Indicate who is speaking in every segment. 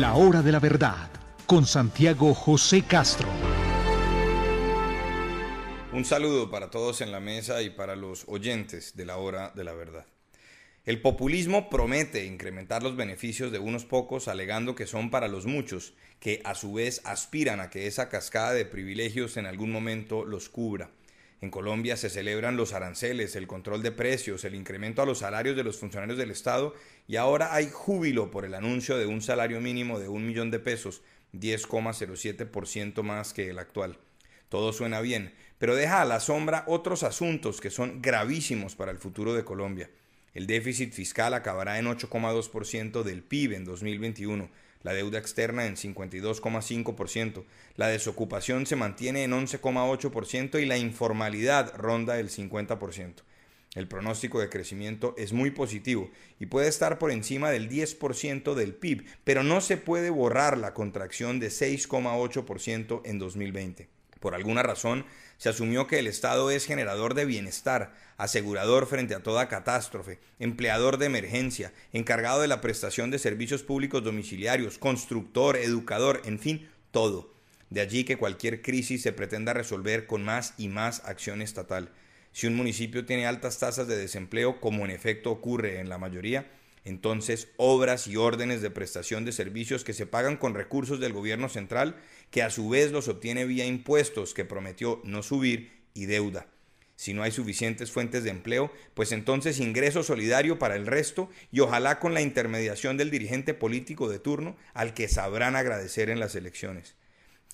Speaker 1: La hora de la verdad con Santiago José Castro. Un saludo para todos en la mesa y para los oyentes de la hora de la verdad. El populismo promete incrementar los beneficios de unos pocos alegando que son para los muchos, que a su vez aspiran a que esa cascada de privilegios en algún momento los cubra. En Colombia se celebran los aranceles, el control de precios, el incremento a los salarios de los funcionarios del Estado y ahora hay júbilo por el anuncio de un salario mínimo de un millón de pesos, 10,07% más que el actual. Todo suena bien, pero deja a la sombra otros asuntos que son gravísimos para el futuro de Colombia. El déficit fiscal acabará en 8,2% del PIB en 2021 la deuda externa en 52,5%, la desocupación se mantiene en 11,8% y la informalidad ronda el 50%. El pronóstico de crecimiento es muy positivo y puede estar por encima del 10% del PIB, pero no se puede borrar la contracción de 6,8% en 2020. Por alguna razón, se asumió que el Estado es generador de bienestar, asegurador frente a toda catástrofe, empleador de emergencia, encargado de la prestación de servicios públicos domiciliarios, constructor, educador, en fin, todo. De allí que cualquier crisis se pretenda resolver con más y más acción estatal. Si un municipio tiene altas tasas de desempleo, como en efecto ocurre en la mayoría, entonces obras y órdenes de prestación de servicios que se pagan con recursos del gobierno central que a su vez los obtiene vía impuestos que prometió no subir y deuda. Si no hay suficientes fuentes de empleo, pues entonces ingreso solidario para el resto y ojalá con la intermediación del dirigente político de turno al que sabrán agradecer en las elecciones.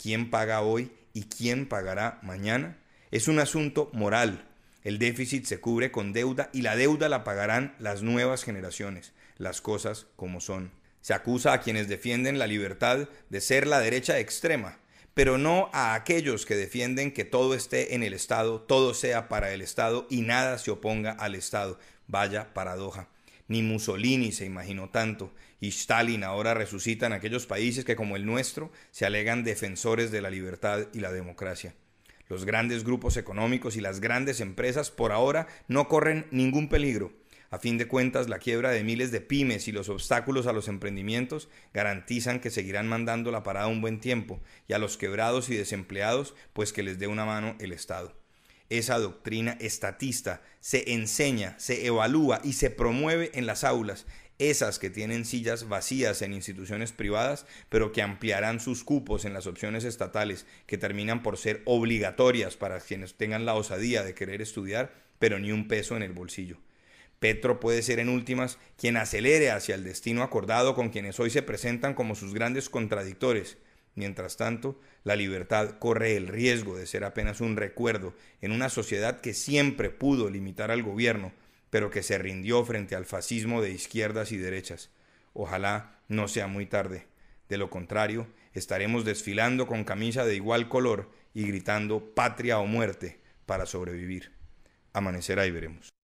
Speaker 1: ¿Quién paga hoy y quién pagará mañana? Es un asunto moral. El déficit se cubre con deuda y la deuda la pagarán las nuevas generaciones, las cosas como son. Se acusa a quienes defienden la libertad de ser la derecha extrema, pero no a aquellos que defienden que todo esté en el Estado, todo sea para el Estado y nada se oponga al Estado. Vaya paradoja. Ni Mussolini se imaginó tanto, y Stalin ahora resucitan aquellos países que como el nuestro se alegan defensores de la libertad y la democracia. Los grandes grupos económicos y las grandes empresas por ahora no corren ningún peligro a fin de cuentas, la quiebra de miles de pymes y los obstáculos a los emprendimientos garantizan que seguirán mandando la parada un buen tiempo y a los quebrados y desempleados, pues que les dé una mano el Estado. Esa doctrina estatista se enseña, se evalúa y se promueve en las aulas, esas que tienen sillas vacías en instituciones privadas, pero que ampliarán sus cupos en las opciones estatales, que terminan por ser obligatorias para quienes tengan la osadía de querer estudiar, pero ni un peso en el bolsillo. Petro puede ser en últimas quien acelere hacia el destino acordado con quienes hoy se presentan como sus grandes contradictores. Mientras tanto, la libertad corre el riesgo de ser apenas un recuerdo en una sociedad que siempre pudo limitar al gobierno, pero que se rindió frente al fascismo de izquierdas y derechas. Ojalá no sea muy tarde. De lo contrario, estaremos desfilando con camisa de igual color y gritando patria o muerte para sobrevivir. Amanecerá y veremos.